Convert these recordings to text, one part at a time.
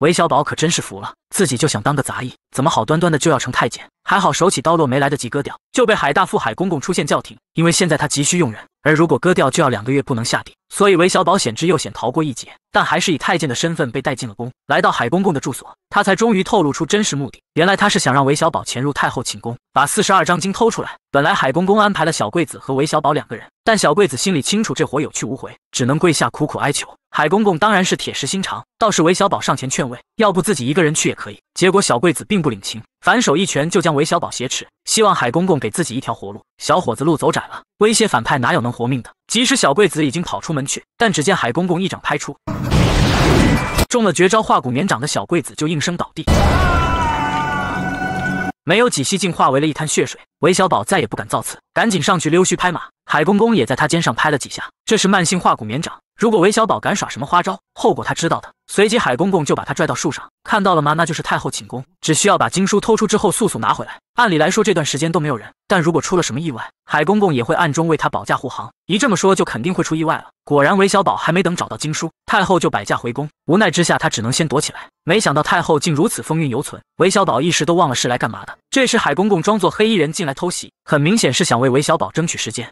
韦小宝可真是服了，自己就想当个杂役，怎么好端端的就要成太监？还好手起刀落没来得及割掉，就被海大富、海公公出现叫停。因为现在他急需用人，而如果割掉就要两个月不能下地，所以韦小宝险之又险逃过一劫。但还是以太监的身份被带进了宫，来到海公公的住所，他才终于透露出真实目的。原来他是想让韦小宝潜入太后寝宫，把四十二章经偷出来。本来海公公安排了小桂子和韦小宝两个人，但小桂子心里清楚这活有去无回，只能跪下苦苦哀求。海公公当然是铁石心肠，倒是韦小宝上前劝慰，要不自己一个人去也可以。结果小桂子并不领情，反手一拳就将韦小宝挟持，希望海公公给自己一条活路。小伙子路走窄了，威胁反派哪有能活命的？即使小桂子已经跑出门去，但只见海公公一掌拍出，中了绝招化骨绵掌的小桂子就应声倒地，没有几息竟化为了一滩血水。韦小宝再也不敢造次，赶紧上去溜须拍马，海公公也在他肩上拍了几下，这是慢性化骨绵掌。如果韦小宝敢耍什么花招，后果他知道的。随即海公公就把他拽到树上，看到了吗？那就是太后寝宫，只需要把经书偷出之后速速拿回来。按理来说这段时间都没有人，但如果出了什么意外，海公公也会暗中为他保驾护航。一这么说就肯定会出意外了。果然韦小宝还没等找到经书，太后就摆驾回宫。无奈之下他只能先躲起来。没想到太后竟如此风韵犹存，韦小宝一时都忘了是来干嘛的。这时海公公装作黑衣人进来偷袭，很明显是想为韦小宝争取时间。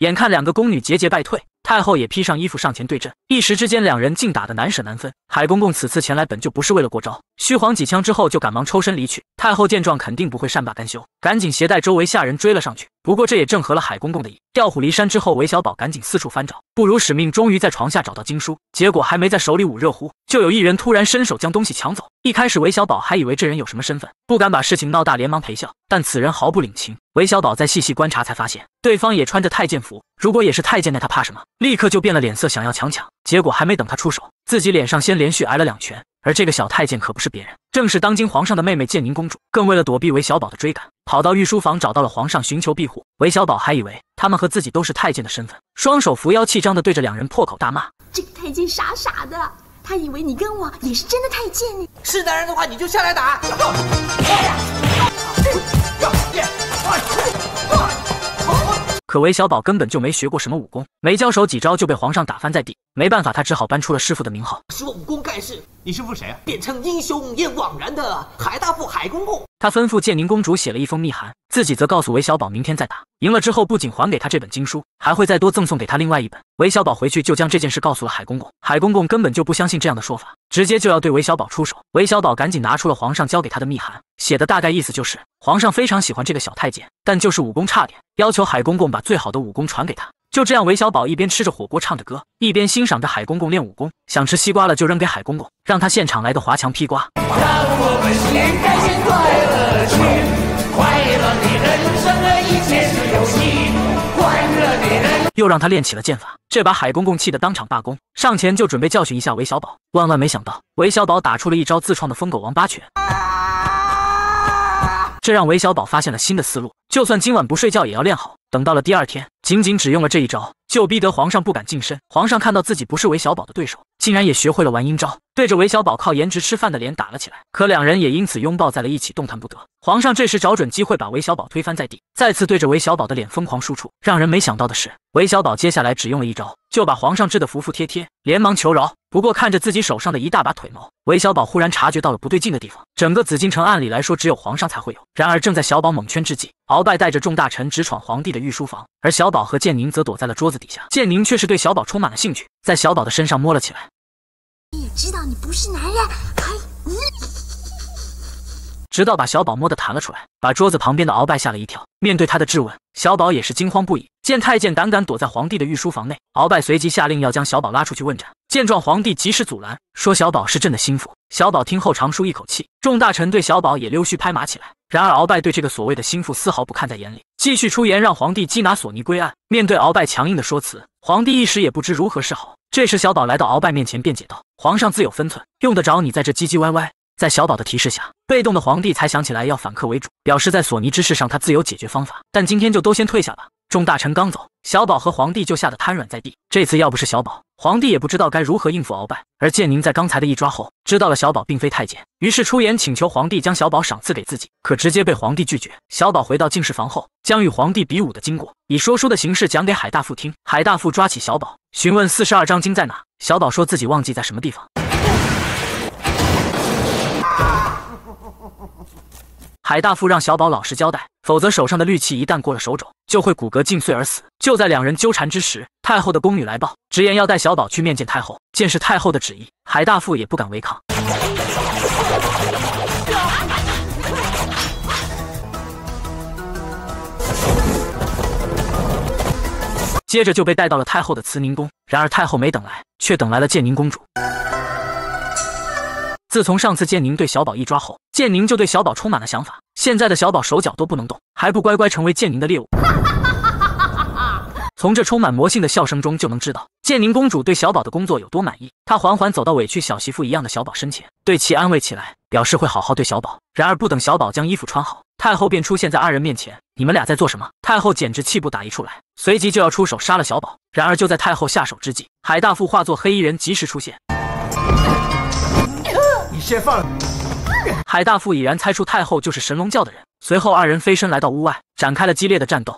眼看两个宫女节节败退。太后也披上衣服上前对阵，一时之间两人竟打得难舍难分。海公公此次前来本就不是为了过招，虚晃几枪之后就赶忙抽身离去。太后见状肯定不会善罢甘休，赶紧携带周围下人追了上去。不过这也正合了海公公的意，调虎离山之后，韦小宝赶紧四处翻找，不辱使命，终于在床下找到经书。结果还没在手里捂热乎，就有一人突然伸手将东西抢走。一开始韦小宝还以为这人有什么身份，不敢把事情闹大，连忙陪笑。但此人毫不领情。韦小宝在细细观察才发现，对方也穿着太监服，如果也是太监，那他怕什么？立刻就变了脸色，想要强抢，结果还没等他出手，自己脸上先连续挨了两拳。而这个小太监可不是别人，正是当今皇上的妹妹建宁公主。更为了躲避韦小宝的追赶，跑到御书房找到了皇上寻求庇护。韦小宝还以为他们和自己都是太监的身份，双手扶腰，气张的对着两人破口大骂：“这个太监傻傻的，他以为你跟我也是真的太监？是男人的话，你就下来打！”可韦小宝根本就没学过什么武功，没交手几招就被皇上打翻在地。没办法，他只好搬出了师傅的名号：“傅武功盖世。”你师傅谁啊？变成英雄也枉然的海大富海公公。他吩咐建宁公主写了一封密函，自己则告诉韦小宝明天再打。赢了之后，不仅还给他这本经书，还会再多赠送给他另外一本。韦小宝回去就将这件事告诉了海公公，海公公根本就不相信这样的说法，直接就要对韦小宝出手。韦小宝赶紧拿出了皇上交给他的密函，写的大概意思就是皇上非常喜欢这个小太监，但就是武功差点，要求海公公把最好的武功传给他。就这样，韦小宝一边吃着火锅唱着歌，一边欣赏着海公公练武功。想吃西瓜了就扔给海公公，让他现场来个华强劈瓜。让我们开心快快快乐乐乐去，的的人人生一切是游戏。又让他练起了剑法，这把海公公气得当场罢工，上前就准备教训一下韦小宝。万万没想到，韦小宝打出了一招自创的疯狗王八拳。这让韦小宝发现了新的思路，就算今晚不睡觉也要练好。等到了第二天，仅仅只用了这一招，就逼得皇上不敢近身。皇上看到自己不是韦小宝的对手，竟然也学会了玩阴招。对着韦小宝靠颜值吃饭的脸打了起来，可两人也因此拥抱在了一起，动弹不得。皇上这时找准机会把韦小宝推翻在地，再次对着韦小宝的脸疯狂输出。让人没想到的是，韦小宝接下来只用了一招就把皇上治得服服帖帖，连忙求饶。不过看着自己手上的一大把腿毛，韦小宝忽然察觉到了不对劲的地方。整个紫禁城按理来说只有皇上才会有，然而正在小宝蒙圈之际，鳌拜带着众大臣直闯皇帝的御书房，而小宝和建宁则躲在了桌子底下。建宁却是对小宝充满了兴趣，在小宝的身上摸了起来。也知道你不是男人，还直到把小宝摸得弹了出来，把桌子旁边的鳌拜吓了一跳。面对他的质问，小宝也是惊慌不已。见太监胆敢躲在皇帝的御书房内，鳌拜随即下令要将小宝拉出去问斩。见状，皇帝及时阻拦，说小宝是朕的心腹。小宝听后长舒一口气。众大臣对小宝也溜须拍马起来。然而，鳌拜对这个所谓的心腹丝毫不看在眼里，继续出言让皇帝缉拿索尼归案。面对鳌拜强硬的说辞，皇帝一时也不知如何是好。这时，小宝来到鳌拜面前辩解道：“皇上自有分寸，用得着你在这唧唧歪歪？”在小宝的提示下，被动的皇帝才想起来要反客为主，表示在索尼之事上他自有解决方法，但今天就都先退下吧。众大臣刚走，小宝和皇帝就吓得瘫软在地。这次要不是小宝，皇帝也不知道该如何应付鳌拜。而建宁在刚才的一抓后，知道了小宝并非太监，于是出言请求皇帝将小宝赏赐给自己，可直接被皇帝拒绝。小宝回到进士房后，将与皇帝比武的经过以说书的形式讲给海大富听。海大富抓起小宝，询问四十二章经在哪，小宝说自己忘记在什么地方。海大富让小宝老实交代，否则手上的绿气一旦过了手肘，就会骨骼尽碎而死。就在两人纠缠之时，太后的宫女来报，直言要带小宝去面见太后。见是太后的旨意，海大富也不敢违抗，接着就被带到了太后的慈宁宫。然而太后没等来，却等来了建宁公主。自从上次建宁对小宝一抓后，建宁就对小宝充满了想法。现在的小宝手脚都不能动，还不乖乖成为建宁的猎物？从这充满魔性的笑声中就能知道，建宁公主对小宝的工作有多满意。她缓缓走到委屈小媳妇一样的小宝身前，对其安慰起来，表示会好好对小宝。然而不等小宝将衣服穿好，太后便出现在二人面前：“你们俩在做什么？”太后简直气不打一处来，随即就要出手杀了小宝。然而就在太后下手之际，海大富化作黑衣人及时出现。先放！海大富已然猜出太后就是神龙教的人，随后二人飞身来到屋外，展开了激烈的战斗。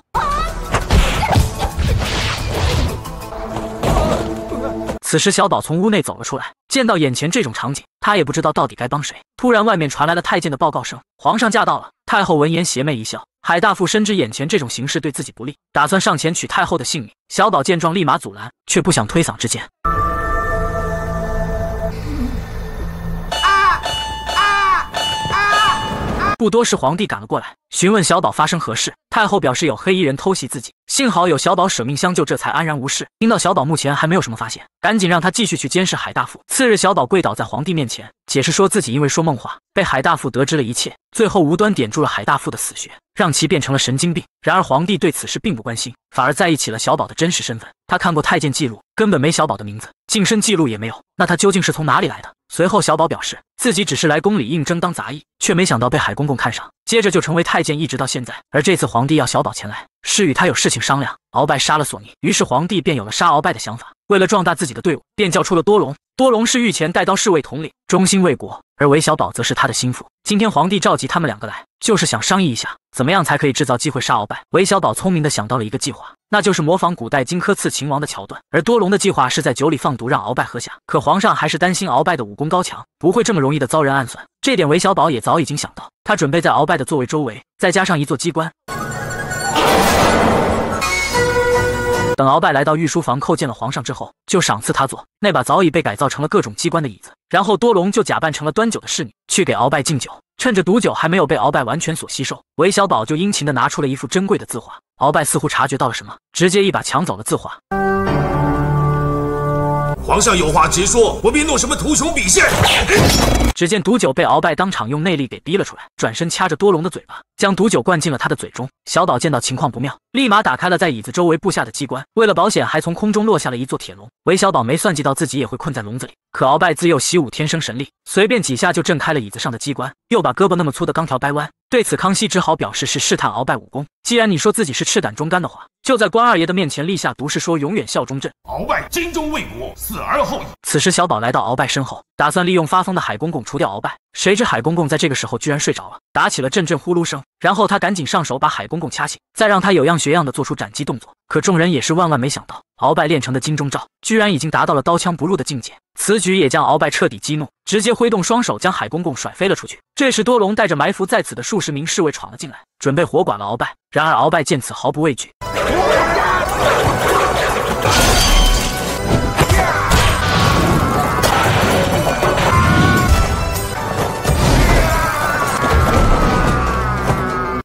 此时小宝从屋内走了出来，见到眼前这种场景，他也不知道到底该帮谁。突然外面传来了太监的报告声：“皇上驾到了！”太后闻言邪魅一笑。海大富深知眼前这种形势对自己不利，打算上前取太后的性命。小宝见状立马阻拦，却不想推搡之间。不多时，皇帝赶了过来。询问小宝发生何事，太后表示有黑衣人偷袭自己，幸好有小宝舍命相救，这才安然无事。听到小宝目前还没有什么发现，赶紧让他继续去监视海大富。次日，小宝跪倒在皇帝面前，解释说自己因为说梦话被海大富得知了一切，最后无端点住了海大富的死穴，让其变成了神经病。然而皇帝对此事并不关心，反而在意起了小宝的真实身份。他看过太监记录，根本没小宝的名字，晋升记录也没有，那他究竟是从哪里来的？随后，小宝表示自己只是来宫里应征当杂役，却没想到被海公公看上。接着就成为太监，一直到现在。而这次皇帝要小宝前来，是与他有事情商量。鳌拜杀了索尼，于是皇帝便有了杀鳌拜的想法。为了壮大自己的队伍，便叫出了多隆。多隆是御前带刀侍卫统领，忠心为国。而韦小宝则是他的心腹。今天皇帝召集他们两个来，就是想商议一下，怎么样才可以制造机会杀鳌拜。韦小宝聪明的想到了一个计划。那就是模仿古代荆轲刺秦王的桥段，而多隆的计划是在酒里放毒让鳌拜喝下。可皇上还是担心鳌拜的武功高强，不会这么容易的遭人暗算。这点韦小宝也早已经想到，他准备在鳌拜的座位周围再加上一座机关。等鳌拜来到御书房叩见了皇上之后，就赏赐他坐那把早已被改造成了各种机关的椅子。然后多隆就假扮成了端酒的侍女去给鳌拜敬酒，趁着毒酒还没有被鳌拜完全所吸收，韦小宝就殷勤的拿出了一副珍贵的字画。鳌拜似乎察觉到了什么，直接一把抢走了字画。皇上有话直说，不必弄什么图穷匕现。只见毒酒被鳌拜当场用内力给逼了出来，转身掐着多隆的嘴巴，将毒酒灌进了他的嘴中。小宝见到情况不妙，立马打开了在椅子周围布下的机关，为了保险，还从空中落下了一座铁笼。韦小宝没算计到自己也会困在笼子里，可鳌拜自幼习武，天生神力，随便几下就震开了椅子上的机关，又把胳膊那么粗的钢条掰弯。对此，康熙只好表示是试探鳌拜武功。既然你说自己是赤胆忠肝的话，就在关二爷的面前立下毒誓，说永远效忠朕。鳌拜精忠卫国，死而后已。此时，小宝来到鳌拜身后，打算利用发疯的海公公除掉鳌拜。谁知海公公在这个时候居然睡着了，打起了阵阵呼噜声。然后他赶紧上手把海公公掐醒，再让他有样学样的做出斩击动作。可众人也是万万没想到，鳌拜练成的金钟罩居然已经达到了刀枪不入的境界。此举也将鳌拜彻底激怒，直接挥动双手将海公公甩飞了出去。这时多隆带着埋伏在此的数十名侍卫闯了进来，准备活剐了鳌拜。然而鳌拜见此毫不畏惧。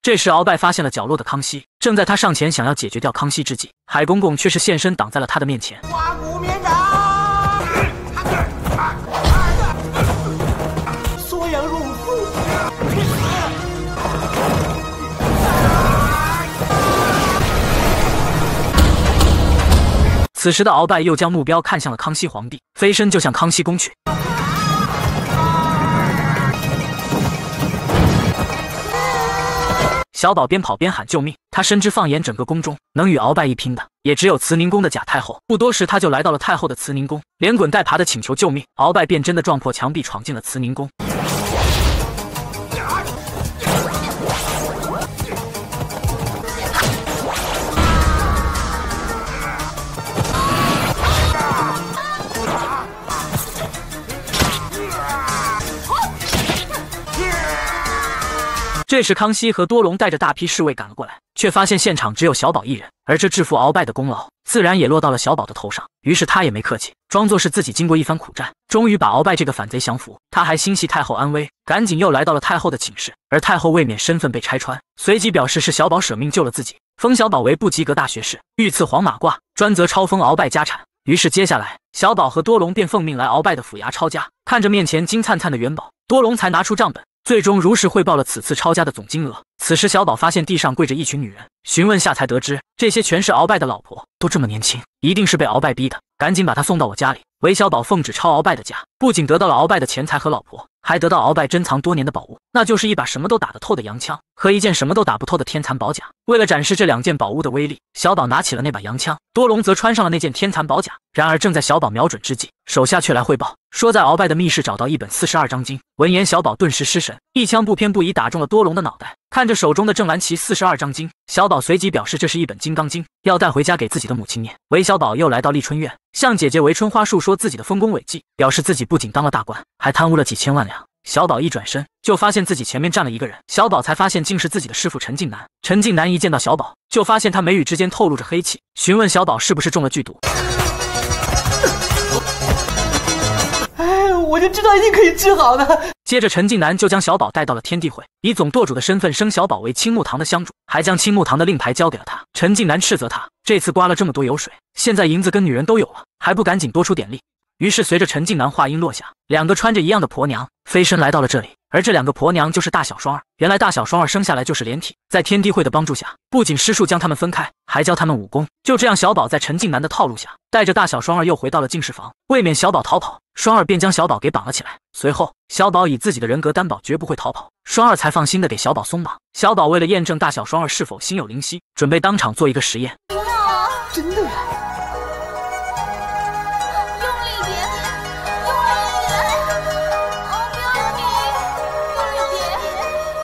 这时，鳌拜发现了角落的康熙，正在他上前想要解决掉康熙之际，海公公却是现身挡在了他的面前。此时的鳌拜又将目标看向了康熙皇帝，飞身就向康熙攻去。小宝边跑边喊救命，他深知放眼整个宫中，能与鳌拜一拼的也只有慈宁宫的假太后。不多时，他就来到了太后的慈宁宫，连滚带爬的请求救命，鳌拜便真的撞破墙壁，闯进了慈宁宫。这时，康熙和多隆带着大批侍卫赶了过来，却发现现场只有小宝一人。而这制服鳌拜的功劳，自然也落到了小宝的头上。于是他也没客气，装作是自己经过一番苦战，终于把鳌拜这个反贼降服。他还心系太后安危，赶紧又来到了太后的寝室。而太后未免身份被拆穿，随即表示是小宝舍命救了自己，封小宝为不及格大学士，御赐黄马褂，专责抄封鳌拜家产。于是接下来，小宝和多隆便奉命来鳌拜的府衙抄家。看着面前金灿灿的元宝，多隆才拿出账本。最终如实汇报了此次抄家的总金额。此时，小宝发现地上跪着一群女人，询问下才得知，这些全是鳌拜的老婆，都这么年轻，一定是被鳌拜逼的，赶紧把他送到我家里。韦小宝奉旨抄鳌拜的家，不仅得到了鳌拜的钱财和老婆。还得到鳌拜珍藏多年的宝物，那就是一把什么都打得透的洋枪和一件什么都打不透的天蚕宝甲。为了展示这两件宝物的威力，小宝拿起了那把洋枪，多隆则穿上了那件天蚕宝甲。然而，正在小宝瞄准之际，手下却来汇报说在鳌拜的密室找到一本四十二章经。闻言，小宝顿时失神，一枪不偏不倚打中了多隆的脑袋。看着手中的《正蓝旗四十二章经》，小宝随即表示这是一本《金刚经》，要带回家给自己的母亲念。韦小宝又来到丽春院，向姐姐韦春花述说自己的丰功伟绩，表示自己不仅当了大官，还贪污了几千万两。小宝一转身就发现自己前面站了一个人，小宝才发现竟是自己的师傅陈近南。陈近南一见到小宝，就发现他眉宇之间透露着黑气，询问小宝是不是中了剧毒。我就知道一定可以治好的。接着，陈近南就将小宝带到了天地会，以总舵主的身份升小宝为青木堂的香主，还将青木堂的令牌交给了他。陈近南斥责他：这次刮了这么多油水，现在银子跟女人都有了，还不赶紧多出点力！于是，随着陈静南话音落下，两个穿着一样的婆娘飞身来到了这里。而这两个婆娘就是大小双儿。原来，大小双儿生下来就是连体，在天地会的帮助下，不仅施术将他们分开，还教他们武功。就这样，小宝在陈静南的套路下，带着大小双儿又回到了进士房。为免小宝逃跑，双儿便将小宝给绑了起来。随后，小宝以自己的人格担保绝不会逃跑，双儿才放心的给小宝松绑。小宝为了验证大小双儿是否心有灵犀，准备当场做一个实验。真的呀！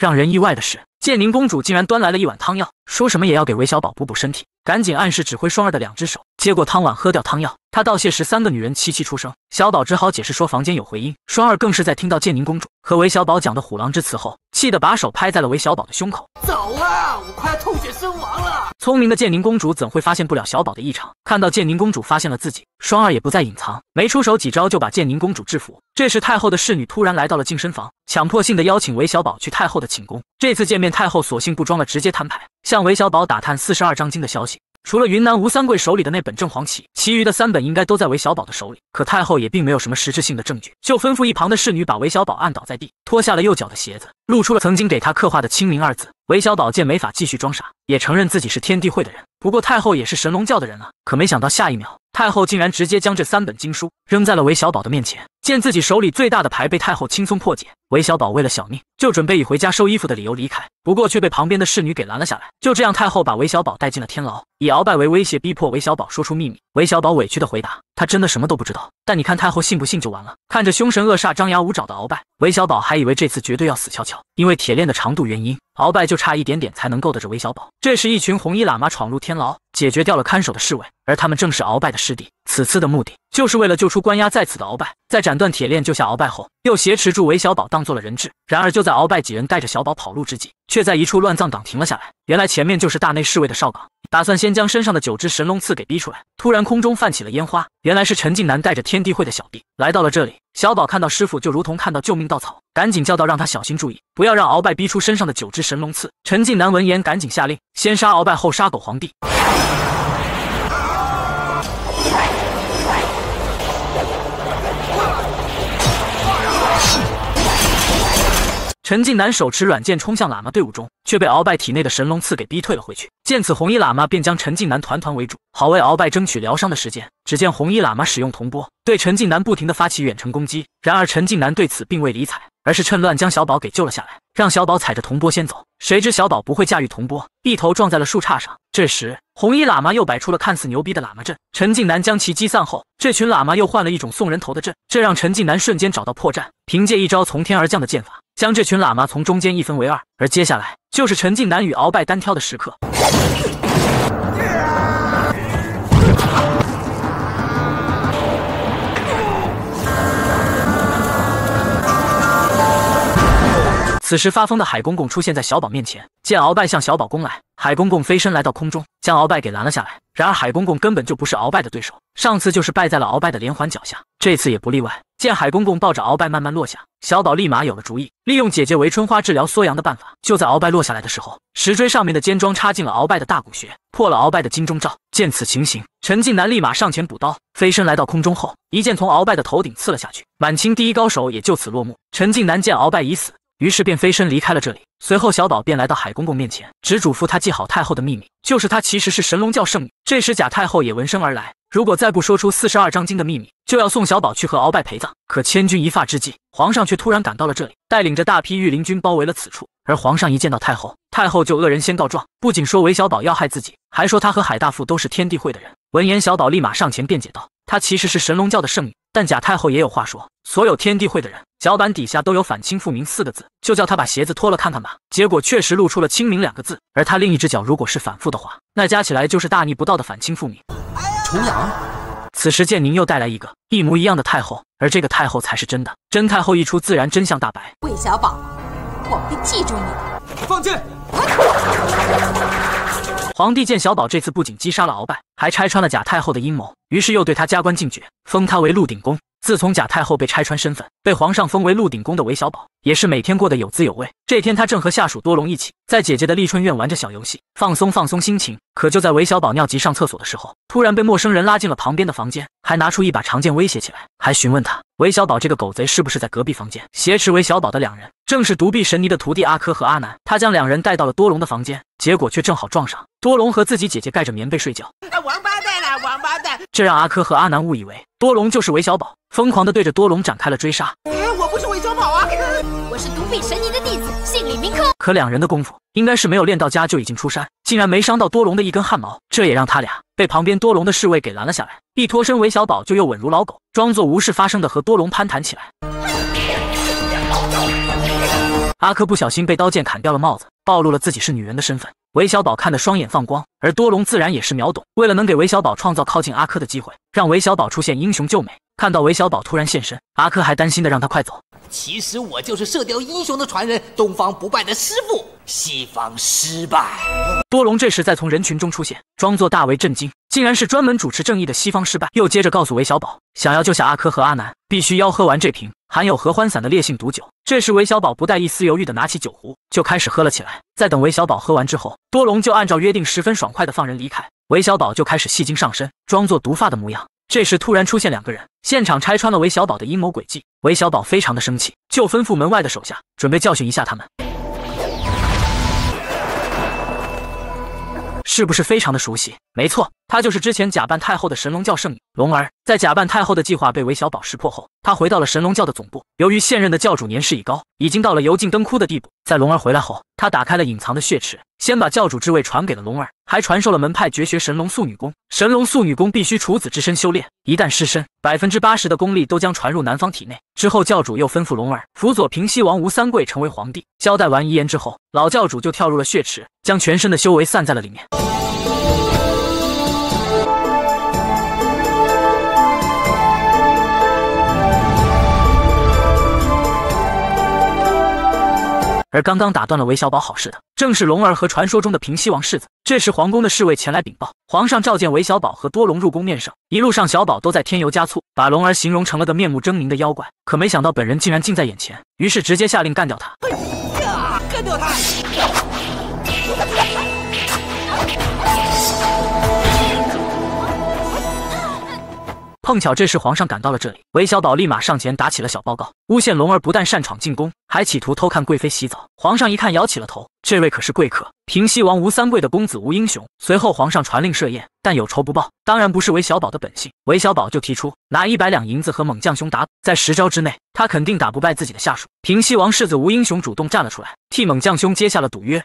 让人意外的是，建宁公主竟然端来了一碗汤药，说什么也要给韦小宝补补身体，赶紧暗示指挥双儿的两只手接过汤碗，喝掉汤药。他道谢时，三个女人齐齐出声，小宝只好解释说房间有回音。双儿更是在听到建宁公主和韦小宝讲的虎狼之词后，气得把手拍在了韦小宝的胸口。走啊，我快要吐血身亡了！聪明的建宁公主怎会发现不了小宝的异常？看到建宁公主发现了自己，双儿也不再隐藏，没出手几招就把建宁公主制服。这时太后的侍女突然来到了健身房，强迫性的邀请韦小宝去太后的寝宫。这次见面，太后索性不装了，直接摊牌，向韦小宝打探四十二章经的消息。除了云南吴三桂手里的那本正黄旗，其余的三本应该都在韦小宝的手里。可太后也并没有什么实质性的证据，就吩咐一旁的侍女把韦小宝按倒在地，脱下了右脚的鞋子。露出了曾经给他刻画的“清明”二字。韦小宝见没法继续装傻，也承认自己是天地会的人。不过太后也是神龙教的人啊！可没想到下一秒，太后竟然直接将这三本经书扔在了韦小宝的面前。见自己手里最大的牌被太后轻松破解，韦小宝为了小命，就准备以回家收衣服的理由离开。不过却被旁边的侍女给拦了下来。就这样，太后把韦小宝带进了天牢，以鳌拜为威胁，逼迫韦小宝说出秘密。韦小宝委屈的回答：“他真的什么都不知道，但你看太后信不信就完了。”看着凶神恶煞、张牙舞爪的鳌拜，韦小宝还以为这次绝对要死翘翘。因为铁链的长度原因，鳌拜就差一点点才能够得着韦小宝。这时，一群红衣喇嘛闯入天牢，解决掉了看守的侍卫，而他们正是鳌拜的师弟。此次的目的就是为了救出关押在此的鳌拜。在斩断铁链救下鳌拜后，又挟持住韦小宝当做了人质。然而，就在鳌拜几人带着小宝跑路之际，却在一处乱葬岗停了下来。原来，前面就是大内侍卫的哨岗。打算先将身上的九只神龙刺给逼出来。突然，空中泛起了烟花，原来是陈近南带着天地会的小弟来到了这里。小宝看到师傅，就如同看到救命稻草，赶紧叫道：“让他小心注意，不要让鳌拜逼出身上的九只神龙刺。”陈近南闻言，赶紧下令：“先杀鳌拜，后杀狗皇帝。”陈近南手持软剑冲向喇嘛队伍中，却被鳌拜体内的神龙刺给逼退了回去。见此，红衣喇嘛便将陈近南团团围住，好为鳌拜争取疗伤的时间。只见红衣喇嘛使用铜钵对陈近南不停地发起远程攻击，然而陈近南对此并未理睬，而是趁乱将小宝给救了下来，让小宝踩着铜钵先走。谁知小宝不会驾驭铜钵，一头撞在了树杈上。这时，红衣喇嘛又摆出了看似牛逼的喇嘛阵，陈近南将其击散后，这群喇嘛又换了一种送人头的阵，这让陈近南瞬间找到破绽，凭借一招从天而降的剑法。将这群喇嘛从中间一分为二，而接下来就是陈近南与鳌拜单挑的时刻。此时发疯的海公公出现在小宝面前，见鳌拜向小宝攻来，海公公飞身来到空中，将鳌拜给拦了下来。然而海公公根本就不是鳌拜的对手。上次就是败在了鳌拜的连环脚下，这次也不例外。见海公公抱着鳌拜慢慢落下，小宝立马有了主意，利用姐姐韦春花治疗缩阳的办法。就在鳌拜落下来的时候，石锥上面的尖桩插进了鳌拜的大骨穴，破了鳌拜的金钟罩。见此情形，陈近南立马上前补刀，飞身来到空中后，一剑从鳌拜的头顶刺了下去。满清第一高手也就此落幕。陈近南见鳌拜已死，于是便飞身离开了这里。随后，小宝便来到海公公面前，只嘱咐他记好太后的秘密，就是他其实是神龙教圣女。这时，假太后也闻声而来。如果再不说出四十二章经的秘密，就要宋小宝去和鳌拜陪葬。可千钧一发之际，皇上却突然赶到了这里，带领着大批御林军包围了此处。而皇上一见到太后，太后就恶人先告状，不仅说韦小宝要害自己，还说他和海大富都是天地会的人。闻言，小宝立马上前辩解道：“他其实是神龙教的圣女。”但贾太后也有话说：“所有天地会的人脚板底下都有反清复明四个字，就叫他把鞋子脱了看看吧。”结果确实露出了“清明”两个字。而他另一只脚如果是“反复”的话，那加起来就是大逆不道的“反清复明”。红娘，此时建宁又带来一个一模一样的太后，而这个太后才是真的真太后。一出，自然真相大白。魏小宝，我会记住你。放箭！皇帝见小宝这次不仅击杀了鳌拜，还拆穿了假太后的阴谋，于是又对他加官进爵，封他为鹿鼎公。自从贾太后被拆穿身份，被皇上封为鹿鼎公的韦小宝，也是每天过得有滋有味。这天，他正和下属多隆一起在姐姐的丽春院玩着小游戏，放松放松心情。可就在韦小宝尿急上厕所的时候，突然被陌生人拉进了旁边的房间，还拿出一把长剑威胁起来，还询问他韦小宝这个狗贼是不是在隔壁房间。挟持韦小宝的两人正是独臂神尼的徒弟阿珂和阿南，他将两人带到了多隆的房间，结果却正好撞上多隆和自己姐姐盖着棉被睡觉。王八这让阿珂和阿南误以为多隆就是韦小宝，疯狂的对着多隆展开了追杀。嗯，我不是韦小宝啊，我是独臂神尼的弟子，姓李，名克。可两人的功夫应该是没有练到家，就已经出山，竟然没伤到多隆的一根汗毛。这也让他俩被旁边多隆的侍卫给拦了下来。一脱身，韦小宝就又稳如老狗，装作无事发生的和多隆攀谈起来。阿珂不小心被刀剑砍掉了帽子，暴露了自己是女人的身份。韦小宝看得双眼放光，而多隆自然也是秒懂。为了能给韦小宝创造靠近阿珂的机会，让韦小宝出现英雄救美，看到韦小宝突然现身，阿珂还担心的让他快走。其实我就是射雕英雄的传人，东方不败的师傅，西方失败。多隆这时在从人群中出现，装作大为震惊。竟然是专门主持正义的西方失败，又接着告诉韦小宝，想要救下阿珂和阿南，必须要喝完这瓶含有合欢散的烈性毒酒。这时韦小宝不带一丝犹豫的拿起酒壶，就开始喝了起来。在等韦小宝喝完之后，多隆就按照约定，十分爽快的放人离开。韦小宝就开始戏精上身，装作毒发的模样。这时突然出现两个人，现场拆穿了韦小宝的阴谋诡计。韦小宝非常的生气，就吩咐门外的手下准备教训一下他们。是不是非常的熟悉？没错。她就是之前假扮太后的神龙教圣女龙儿，在假扮太后的计划被韦小宝识破后，她回到了神龙教的总部。由于现任的教主年事已高，已经到了油尽灯枯的地步。在龙儿回来后，他打开了隐藏的血池，先把教主之位传给了龙儿，还传授了门派绝学神龙素女功。神龙素女功必须处子之身修炼，一旦失身，百分之八十的功力都将传入男方体内。之后，教主又吩咐龙儿辅佐平西王吴三桂成为皇帝。交代完遗言之后，老教主就跳入了血池，将全身的修为散在了里面。而刚刚打断了韦小宝好事的，正是龙儿和传说中的平西王世子。这时，皇宫的侍卫前来禀报，皇上召见韦小宝和多隆入宫面圣。一路上，小宝都在添油加醋，把龙儿形容成了个面目狰狞的妖怪。可没想到，本人竟然近在眼前，于是直接下令干掉他，干掉他。碰巧这时皇上赶到了这里，韦小宝立马上前打起了小报告，诬陷龙儿不但擅闯进宫，还企图偷看贵妃洗澡。皇上一看，摇起了头，这位可是贵客，平西王吴三桂的公子吴英雄。随后皇上传令设宴，但有仇不报，当然不是韦小宝的本性。韦小宝就提出拿一百两银子和猛将兄打赌，在十招之内，他肯定打不败自己的下属。平西王世子吴英雄主动站了出来，替猛将兄接下了赌约。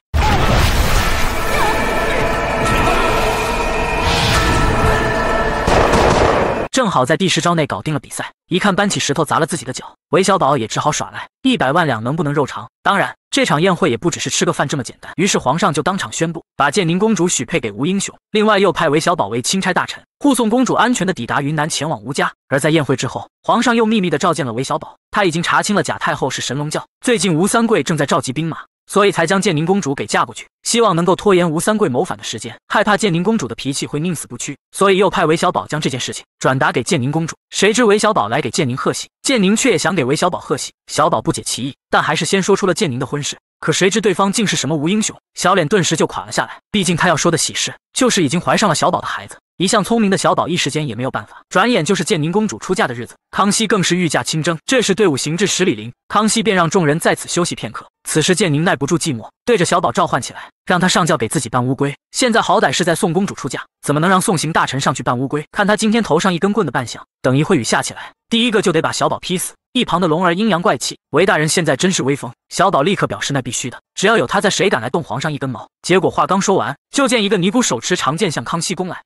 正好在第十招内搞定了比赛，一看搬起石头砸了自己的脚，韦小宝也只好耍赖，一百万两能不能肉偿？当然，这场宴会也不只是吃个饭这么简单。于是皇上就当场宣布，把建宁公主许配给吴英雄，另外又派韦小宝为钦差大臣，护送公主安全的抵达云南，前往吴家。而在宴会之后，皇上又秘密的召见了韦小宝，他已经查清了贾太后是神龙教，最近吴三桂正在召集兵马。所以才将建宁公主给嫁过去，希望能够拖延吴三桂谋反的时间，害怕建宁公主的脾气会宁死不屈，所以又派韦小宝将这件事情转达给建宁公主。谁知韦小宝来给建宁贺喜，建宁却也想给韦小宝贺喜，小宝不解其意，但还是先说出了建宁的婚事。可谁知对方竟是什么无英雄，小脸顿时就垮了下来。毕竟他要说的喜事就是已经怀上了小宝的孩子。一向聪明的小宝一时间也没有办法。转眼就是建宁公主出嫁的日子，康熙更是御驾亲征。这时队伍行至十里林，康熙便让众人在此休息片刻。此时建宁耐不住寂寞，对着小宝召唤起来，让他上轿给自己扮乌龟。现在好歹是在送公主出嫁，怎么能让送行大臣上去扮乌龟？看他今天头上一根棍的扮相，等一会雨下起来，第一个就得把小宝劈死。一旁的龙儿阴阳怪气：“韦大人现在真是威风。”小宝立刻表示：“那必须的，只要有他在，谁敢来动皇上一根毛？”结果话刚说完，就见一个尼姑手持长剑向康熙攻来。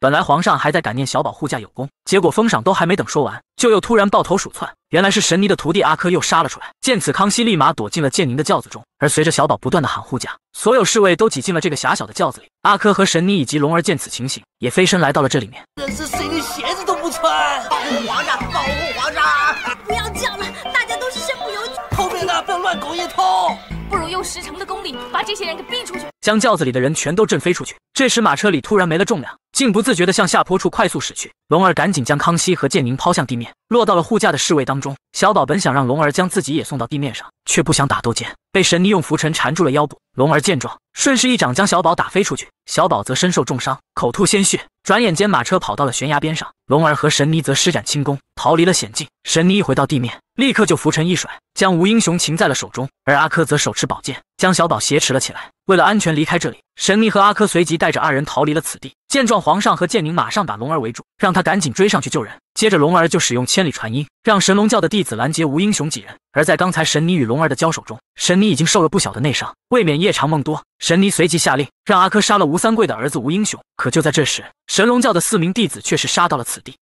本来皇上还在感念小宝护驾有功，结果封赏都还没等说完，就又突然抱头鼠窜。原来是神尼的徒弟阿珂又杀了出来。见此，康熙立马躲进了建宁的轿子中。而随着小宝不断的喊护驾，所有侍卫都挤进了这个狭小的轿子里。阿珂和神尼以及龙儿见此情形，也飞身来到了这里面。这谁的鞋子都不穿？保护皇上，保护皇上！不要叫了，大家都身不由己。后面的不要乱狗一偷。不如用十成的功力把这些人给逼出去，将轿子里的人全都震飞出去。这时马车里突然没了重量，竟不自觉地向下坡处快速驶去。龙儿赶紧将康熙和建宁抛向地面，落到了护驾的侍卫当中。小宝本想让龙儿将自己也送到地面上，却不想打斗间被神尼用浮尘缠住了腰部。龙儿见状，顺势一掌将小宝打飞出去，小宝则身受重伤，口吐鲜血。转眼间，马车跑到了悬崖边上，龙儿和神尼则施展轻功逃离了险境。神尼一回到地面。立刻就拂尘一甩，将吴英雄擒在了手中，而阿珂则手持宝剑，将小宝挟持了起来。为了安全离开这里，神尼和阿珂随即带着二人逃离了此地。见状，皇上和建宁马上把龙儿围住，让他赶紧追上去救人。接着，龙儿就使用千里传音，让神龙教的弟子拦截吴英雄几人。而在刚才神尼与龙儿的交手中，神尼已经受了不小的内伤，未免夜长梦多，神尼随即下令让阿珂杀了吴三桂的儿子吴英雄。可就在这时，神龙教的四名弟子却是杀到了此地。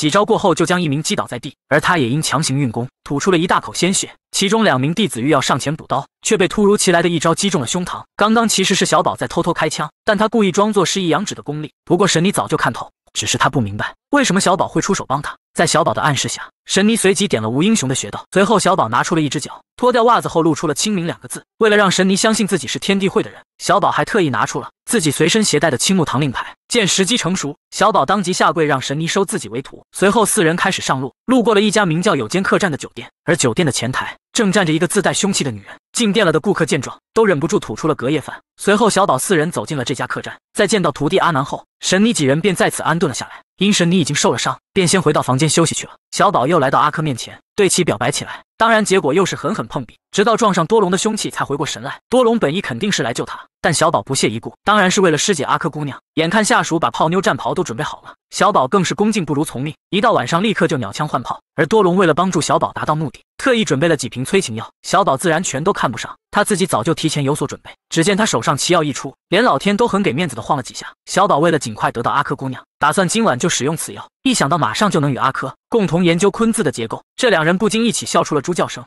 几招过后，就将一名击倒在地，而他也因强行运功，吐出了一大口鲜血。其中两名弟子欲要上前补刀，却被突如其来的一招击中了胸膛。刚刚其实是小宝在偷偷开枪，但他故意装作是一阳指的功力。不过神尼早就看透，只是他不明白为什么小宝会出手帮他。在小宝的暗示下，神尼随即点了吴英雄的穴道。随后，小宝拿出了一只脚，脱掉袜子后露出了“清明”两个字。为了让神尼相信自己是天地会的人，小宝还特意拿出了自己随身携带的青木堂令牌。见时机成熟，小宝当即下跪，让神尼收自己为徒。随后，四人开始上路。路过了一家名叫“有间客栈”的酒店，而酒店的前台正站着一个自带凶器的女人。进店了的顾客见状，都忍不住吐出了隔夜饭。随后，小宝四人走进了这家客栈。在见到徒弟阿南后，神尼几人便在此安顿了下来。因神尼已经受了伤，便先回到房间休息去了。小宝又来到阿珂面前。对其表白起来，当然结果又是狠狠碰壁，直到撞上多隆的凶器才回过神来。多隆本意肯定是来救他，但小宝不屑一顾，当然是为了师姐阿珂姑娘。眼看下属把泡妞战袍都准备好了，小宝更是恭敬不如从命。一到晚上，立刻就鸟枪换炮。而多隆为了帮助小宝达到目的，特意准备了几瓶催情药，小宝自然全都看不上。他自己早就提前有所准备，只见他手上奇药一出，连老天都很给面子的晃了几下。小宝为了尽快得到阿珂姑娘，打算今晚就使用此药。一想到马上就能与阿珂共同研究“坤”字的结构，这两人不禁一起笑出了猪叫声。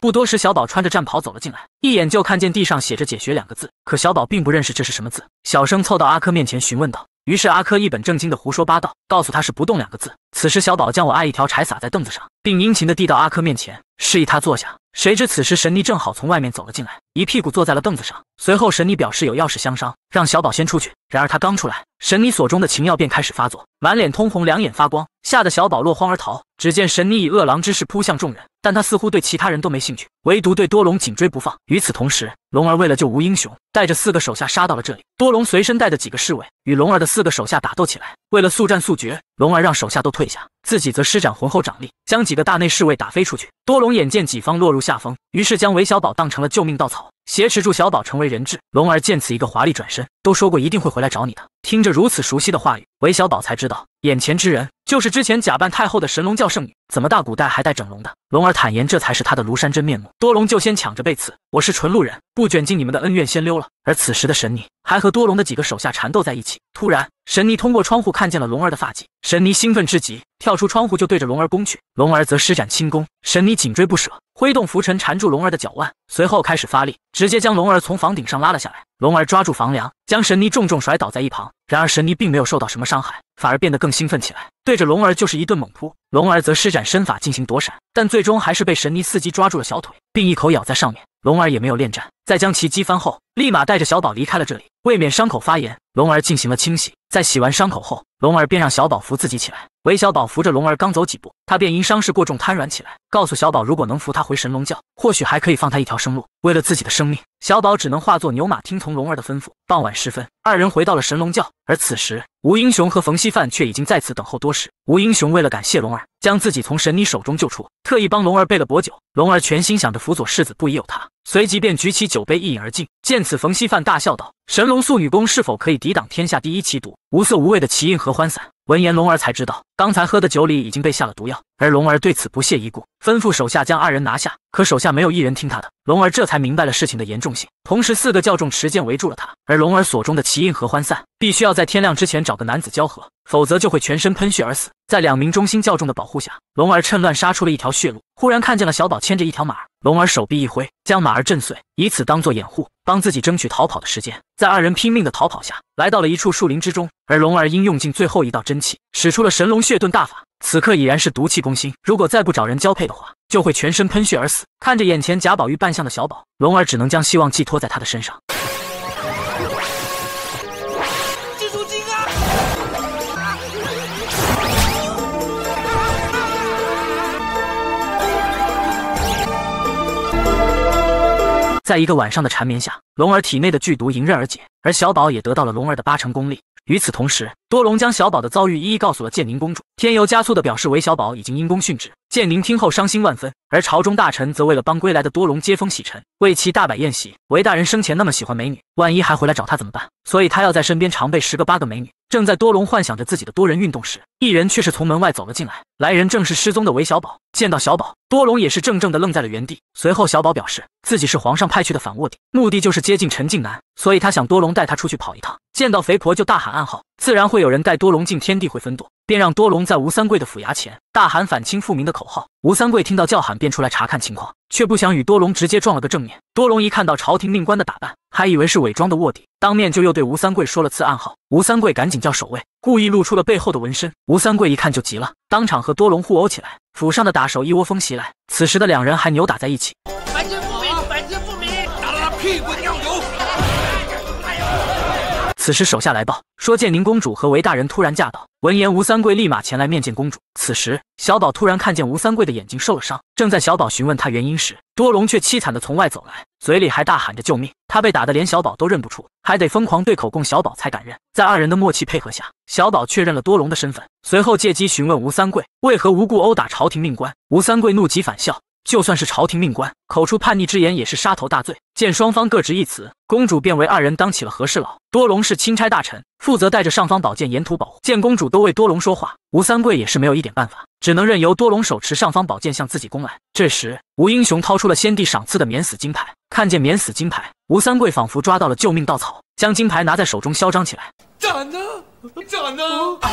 不多时，小宝穿着战袍走了进来，一眼就看见地上写着“解学”两个字，可小宝并不认识这是什么字，小声凑到阿珂面前询问道。于是阿珂一本正经的胡说八道，告诉他是“不动”两个字。此时，小宝将我爱一条柴撒在凳子上，并殷勤的递到阿珂面前，示意他坐下。谁知此时神尼正好从外面走了进来，一屁股坐在了凳子上。随后，神尼表示有要事相商，让小宝先出去。然而他刚出来，神尼所中的情药便开始发作，满脸通红，两眼发光，吓得小宝落荒而逃。只见神尼以恶狼之势扑向众人，但他似乎对其他人都没兴趣，唯独对多龙紧追不放。与此同时，龙儿为了救吴英雄，带着四个手下杀到了这里。多龙随身带的几个侍卫与龙儿的四个手下打斗起来。为了速战速决，龙儿让手下都退下，自己则施展浑厚掌力，将几个大内侍卫打飞出去。多龙眼见己方落入下风，于是将韦小宝当成了救命稻草。挟持住小宝成为人质，龙儿见此一个华丽转身，都说过一定会回来找你的。听着如此熟悉的话语，韦小宝才知道眼前之人。就是之前假扮太后的神龙教圣女，怎么大古代还带整容的？龙儿坦言，这才是他的庐山真面目。多龙就先抢着被刺，我是纯路人，不卷进你们的恩怨，先溜了。而此时的神尼还和多龙的几个手下缠斗在一起。突然，神尼通过窗户看见了龙儿的发髻，神尼兴奋至极，跳出窗户就对着龙儿攻去。龙儿则施展轻功，神尼紧追不舍，挥动拂尘缠住龙儿的脚腕，随后开始发力，直接将龙儿从房顶上拉了下来。龙儿抓住房梁，将神尼重重甩倒在一旁。然而神尼并没有受到什么伤害，反而变得更兴奋起来，对着龙儿就是一顿猛扑。龙儿则施展身法进行躲闪，但最终还是被神尼伺机抓住了小腿，并一口咬在上面。龙儿也没有恋战，在将其击翻后，立马带着小宝离开了这里。为免伤口发炎，龙儿进行了清洗。在洗完伤口后，龙儿便让小宝扶自己起来。韦小宝扶着龙儿刚走几步，他便因伤势过重瘫软起来，告诉小宝，如果能扶他回神龙教，或许还可以放他一条生路。为了自己的生命，小宝只能化作牛马，听从龙儿的吩咐。傍晚时分，二人回到了神龙教，而此时吴英雄和冯锡范却已经在此等候多时。吴英雄为了感谢龙儿将自己从神尼手中救出，特意帮龙儿备了薄酒。龙儿全心想着辅佐世子，不疑有他，随即便举起酒杯一饮而尽。见此，冯锡范大笑道：“神龙素女功是否可以抵挡天下第一奇毒无色无味的奇印合欢散？”闻言，龙儿才知道刚才喝的酒里已经被下了毒药，而龙儿对此不屑一顾，吩咐手下将二人拿下。可手下没有一人听他的，龙儿这才明白了事情的严重性。同时，四个教众持剑围住了他，而龙儿所中的奇印合欢散，必须要在天亮之前找个男子交合，否则就会全身喷血而死。在两名中心教众的保护下，龙儿趁乱杀出了一条血路，忽然看见了小宝牵着一条马儿。龙儿手臂一挥，将马儿震碎，以此当做掩护，帮自己争取逃跑的时间。在二人拼命的逃跑下，来到了一处树林之中。而龙儿因用尽最后一道真气，使出了神龙血遁大法，此刻已然是毒气攻心。如果再不找人交配的话，就会全身喷血而死。看着眼前贾宝玉扮相的小宝，龙儿只能将希望寄托在他的身上。在一个晚上的缠绵下，龙儿体内的剧毒迎刃而解，而小宝也得到了龙儿的八成功力。与此同时，多隆将小宝的遭遇一一告诉了建宁公主，添油加醋的表示韦小宝已经因公殉职。建宁听后伤心万分。而朝中大臣则为了帮归来的多隆接风洗尘，为其大摆宴席。韦大人生前那么喜欢美女，万一还回来找他怎么办？所以，他要在身边常备十个八个美女。正在多隆幻想着自己的多人运动时，一人却是从门外走了进来。来人正是失踪的韦小宝。见到小宝，多隆也是怔怔的愣在了原地。随后，小宝表示自己是皇上派去的反卧底，目的就是接近陈近南，所以他想多隆带他出去跑一趟。见到肥婆就大喊暗号，自然会有人带多隆进天地会分舵。便让多隆在吴三桂的府衙前大喊反清复明的口号。吴三桂听到叫喊，便出来查看情况，却不想与多隆直接撞了个正面。多隆一看到朝廷命官的打扮，还以为是伪装的卧底，当面就又对吴三桂说了次暗号。吴三桂赶紧叫守卫，故意露出了背后的纹身。吴三桂一看就急了，当场和多隆互殴起来。府上的打手一窝蜂袭来，此时的两人还扭打在一起。反清复明，反清复明，打了他屁股尿流。此时手下来报说，建宁公主和韦大人突然驾到。闻言，吴三桂立马前来面见公主。此时，小宝突然看见吴三桂的眼睛受了伤，正在小宝询问他原因时，多隆却凄惨地从外走来，嘴里还大喊着救命。他被打得连小宝都认不出，还得疯狂对口供，小宝才敢认。在二人的默契配合下，小宝确认了多隆的身份，随后借机询问吴三桂为何无故殴打朝廷命官。吴三桂怒极反笑。就算是朝廷命官，口出叛逆之言，也是杀头大罪。见双方各执一词，公主便为二人当起了和事佬。多隆是钦差大臣，负责带着尚方宝剑沿途保护。见公主都为多隆说话，吴三桂也是没有一点办法，只能任由多隆手持尚方宝剑向自己攻来。这时，吴英雄掏出了先帝赏赐的免死金牌。看见免死金牌，吴三桂仿佛抓到了救命稻草，将金牌拿在手中，嚣张起来。敢呢！斩呢？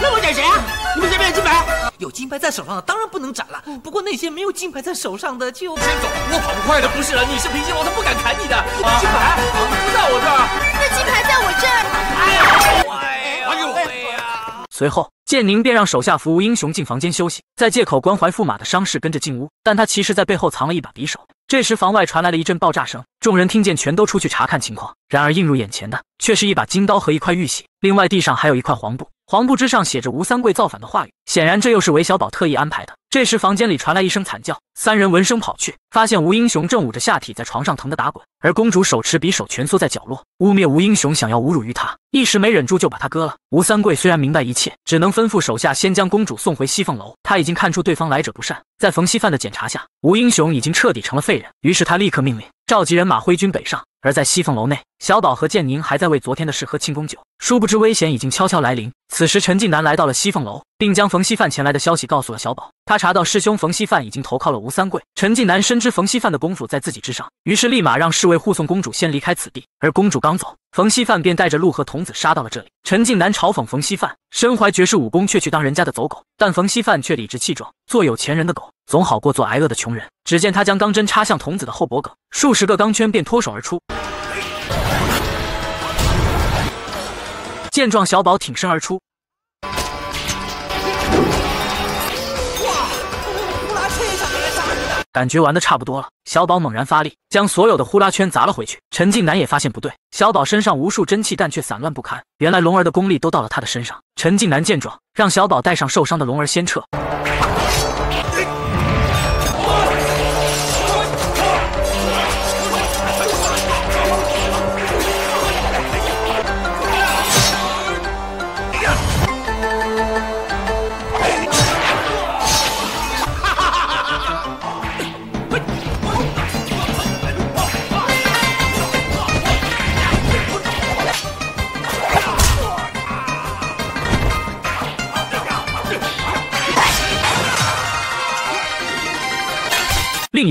那我斩谁啊？你们谁没金牌？有金牌在手上的当然不能斩了。不过那些没有金牌在手上的就先走。我跑不快的，不是人。你是平行王，他不敢砍你的。金牌不在我这儿，那金牌在我这儿。哎呦，还给我！随后。建宁便让手下服务英雄进房间休息，再借口关怀驸马的伤势跟着进屋，但他其实在背后藏了一把匕首。这时房外传来了一阵爆炸声，众人听见全都出去查看情况。然而映入眼前的却是一把金刀和一块玉玺，另外地上还有一块黄布。黄布之上写着吴三桂造反的话语，显然这又是韦小宝特意安排的。这时，房间里传来一声惨叫，三人闻声跑去，发现吴英雄正捂着下体在床上疼得打滚，而公主手持匕首蜷缩在角落，污蔑吴英雄想要侮辱于她，一时没忍住就把他割了。吴三桂虽然明白一切，只能吩咐手下先将公主送回西凤楼。他已经看出对方来者不善，在冯锡范的检查下，吴英雄已经彻底成了废人，于是他立刻命令。召集人马，挥军北上。而在西凤楼内，小宝和建宁还在为昨天的事喝庆功酒，殊不知危险已经悄悄来临。此时，陈近南来到了西凤楼。并将冯锡范前来的消息告诉了小宝。他查到师兄冯锡范已经投靠了吴三桂。陈近南深知冯锡范的功夫在自己之上，于是立马让侍卫护送公主先离开此地。而公主刚走，冯锡范便带着陆和童子杀到了这里。陈近南嘲讽冯锡范身怀绝世武功却去当人家的走狗，但冯锡范却理直气壮：“做有钱人的狗总好过做挨饿的穷人。”只见他将钢针插向童子的后脖颈，数十个钢圈便脱手而出。见状，小宝挺身而出。感觉玩的差不多了，小宝猛然发力，将所有的呼啦圈砸了回去。陈近南也发现不对，小宝身上无数真气弹却散乱不堪。原来龙儿的功力都到了他的身上。陈近南见状，让小宝带上受伤的龙儿先撤。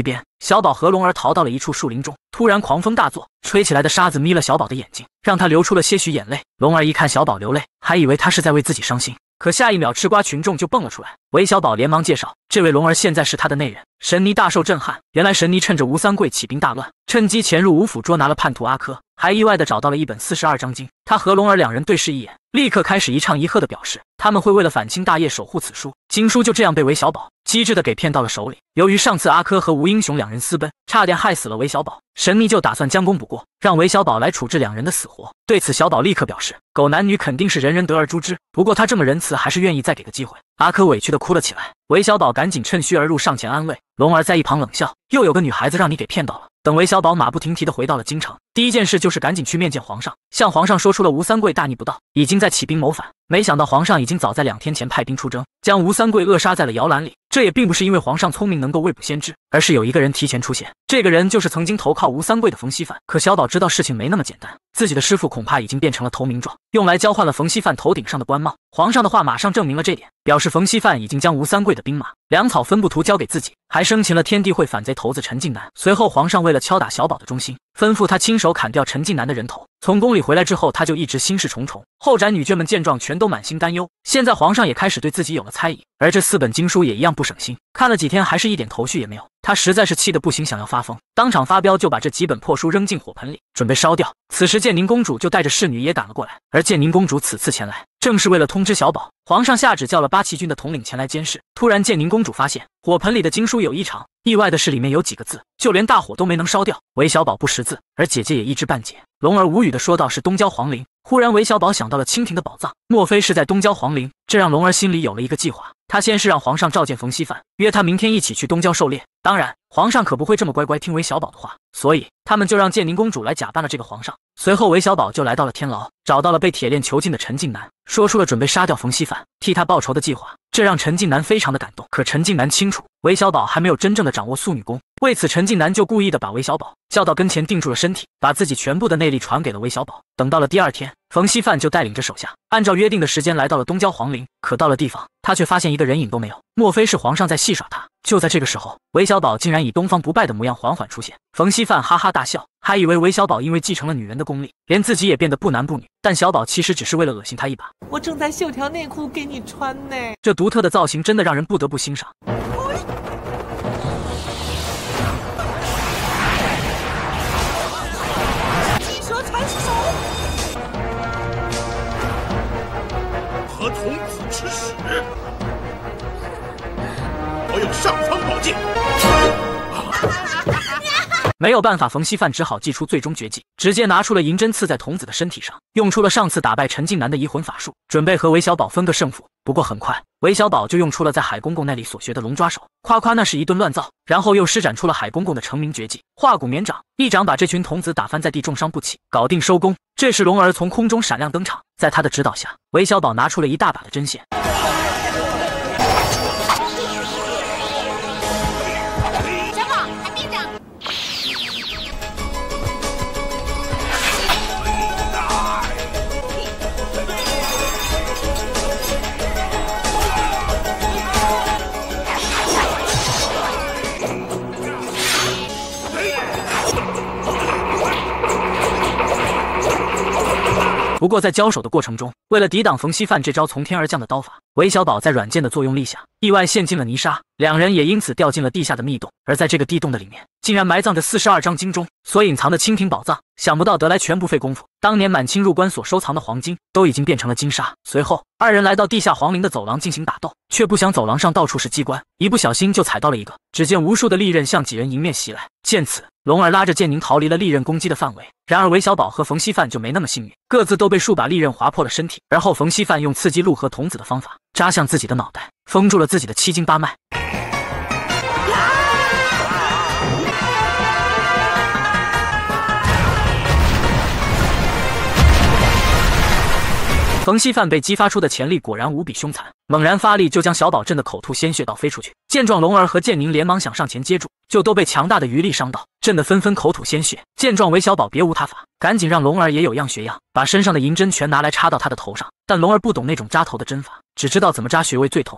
边，小宝和龙儿逃到了一处树林中，突然狂风大作，吹起来的沙子眯了小宝的眼睛，让他流出了些许眼泪。龙儿一看小宝流泪，还以为他是在为自己伤心，可下一秒吃瓜群众就蹦了出来。韦小宝连忙介绍，这位龙儿现在是他的内人。神尼大受震撼，原来神尼趁着吴三桂起兵大乱，趁机潜入吴府捉拿了叛徒阿珂。还意外的找到了一本四十二章经，他和龙儿两人对视一眼，立刻开始一唱一和的表示他们会为了反清大业守护此书，经书就这样被韦小宝机智的给骗到了手里。由于上次阿珂和吴英雄两人私奔，差点害死了韦小宝，神秘就打算将功补过，让韦小宝来处置两人的死活。对此，小宝立刻表示狗男女肯定是人人得而诛之，不过他这么仁慈，还是愿意再给个机会。阿珂委屈的哭了起来，韦小宝赶紧趁虚而入上前安慰。龙儿在一旁冷笑，又有个女孩子让你给骗到了。等韦小宝马不停蹄地回到了京城，第一件事就是赶紧去面见皇上，向皇上说出了吴三桂大逆不道，已经在起兵谋反。没想到皇上已经早在两天前派兵出征，将吴三桂扼杀在了摇篮里。这也并不是因为皇上聪明能够未卜先知，而是有一个人提前出现，这个人就是曾经投靠吴三桂的冯锡范。可小宝知道事情没那么简单，自己的师傅恐怕已经变成了投名状，用来交换了冯锡范头顶上的官帽。皇上的话马上证明了这点，表示冯锡范已经将吴三桂的兵马粮草分布图交给自己，还生擒了天地会反贼头子陈近南。随后，皇上为了敲打小宝的忠心。吩咐他亲手砍掉陈近南的人头。从宫里回来之后，他就一直心事重重。后宅女眷们见状，全都满心担忧。现在皇上也开始对自己有了猜疑，而这四本经书也一样不省心。看了几天，还是一点头绪也没有。他实在是气得不行，想要发疯，当场发飙就把这几本破书扔进火盆里，准备烧掉。此时建宁公主就带着侍女也赶了过来，而建宁公主此次前来正是为了通知小宝，皇上下旨叫了八旗军的统领前来监视。突然建宁公主发现火盆里的经书有异常，意外的是里面有几个字，就连大火都没能烧掉。韦小宝不识字，而姐姐也一知半解，龙儿无语的说道：“是东郊皇陵。”忽然韦小宝想到了清廷的宝藏，莫非是在东郊皇陵？这让龙儿心里有了一个计划。他先是让皇上召见冯锡范，约他明天一起去东郊狩猎。当然，皇上可不会这么乖乖听韦小宝的话，所以他们就让建宁公主来假扮了这个皇上。随后，韦小宝就来到了天牢，找到了被铁链囚禁的陈近南，说出了准备杀掉冯锡范，替他报仇的计划。这让陈近南非常的感动。可陈近南清楚，韦小宝还没有真正的掌握素女功，为此陈近南就故意的把韦小宝叫到跟前，定住了身体，把自己全部的内力传给了韦小宝。等到了第二天。冯锡范就带领着手下，按照约定的时间来到了东郊皇陵。可到了地方，他却发现一个人影都没有。莫非是皇上在戏耍他？就在这个时候，韦小宝竟然以东方不败的模样缓缓出现。冯锡范哈哈大笑，还以为韦小宝因为继承了女人的功力，连自己也变得不男不女。但小宝其实只是为了恶心他一把。我正在绣条内裤给你穿呢。这独特的造型真的让人不得不欣赏。没有办法，冯锡范只好祭出最终绝技，直接拿出了银针刺在童子的身体上，用出了上次打败陈近南的移魂法术，准备和韦小宝分个胜负。不过很快，韦小宝就用出了在海公公那里所学的龙抓手，夸夸那是一顿乱造，然后又施展出了海公公的成名绝技化骨绵掌，一掌把这群童子打翻在地，重伤不起，搞定收工。这时龙儿从空中闪亮登场，在他的指导下，韦小宝拿出了一大把的针线。不过，在交手的过程中。为了抵挡冯锡范这招从天而降的刀法，韦小宝在软剑的作用力下意外陷进了泥沙，两人也因此掉进了地下的密洞。而在这个地洞的里面，竟然埋葬着四十二张金钟所隐藏的清廷宝藏。想不到得来全不费工夫，当年满清入关所收藏的黄金都已经变成了金沙。随后，二人来到地下皇陵的走廊进行打斗，却不想走廊上到处是机关，一不小心就踩到了一个。只见无数的利刃向几人迎面袭来，见此，龙儿拉着建宁逃离了利刃攻击的范围。然而韦小宝和冯锡范就没那么幸运，各自都被数把利刃划破了身体。然后，冯锡范用刺激陆和童子的方法扎向自己的脑袋，封住了自己的七经八脉。冯熙范被激发出的潜力果然无比凶残，猛然发力就将小宝震得口吐鲜血倒飞出去。见状，龙儿和剑宁连忙想上前接住，就都被强大的余力伤到，震得纷纷口吐鲜血。见状，韦小宝别无他法，赶紧让龙儿也有样学样，把身上的银针全拿来插到他的头上。但龙儿不懂那种扎头的针法，只知道怎么扎穴位最痛。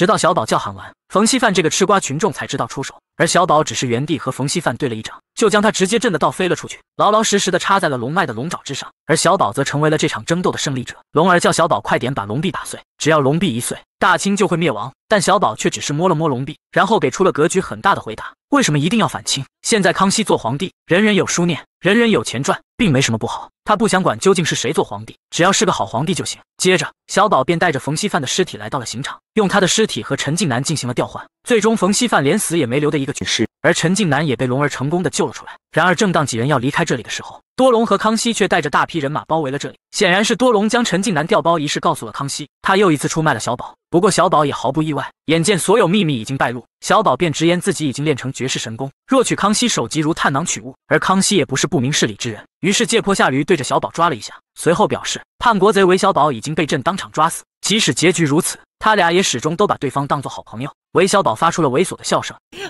直到小宝叫喊完，冯锡范这个吃瓜群众才知道出手，而小宝只是原地和冯锡范对了一掌，就将他直接震得倒飞了出去，老老实实的插在了龙脉的龙爪之上，而小宝则成为了这场争斗的胜利者。龙儿叫小宝快点把龙臂打碎，只要龙臂一碎，大清就会灭亡。但小宝却只是摸了摸龙臂，然后给出了格局很大的回答：为什么一定要反清？现在康熙做皇帝，人人有书念。人人有钱赚，并没什么不好。他不想管究竟是谁做皇帝，只要是个好皇帝就行。接着，小宝便带着冯锡范的尸体来到了刑场，用他的尸体和陈近南进行了调换。最终，冯锡范连死也没留的一个举尸。而陈静南也被龙儿成功的救了出来。然而，正当几人要离开这里的时候，多隆和康熙却带着大批人马包围了这里。显然是多隆将陈静南调包一事告诉了康熙，他又一次出卖了小宝。不过，小宝也毫不意外。眼见所有秘密已经败露，小宝便直言自己已经练成绝世神功，若取康熙首级如探囊取物。而康熙也不是不明事理之人，于是借坡下驴，对着小宝抓了一下，随后表示叛国贼韦小宝已经被朕当场抓死。即使结局如此，他俩也始终都把对方当做好朋友。韦小宝发出了猥琐的笑声。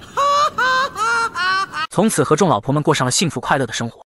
从此，和众老婆们过上了幸福快乐的生活。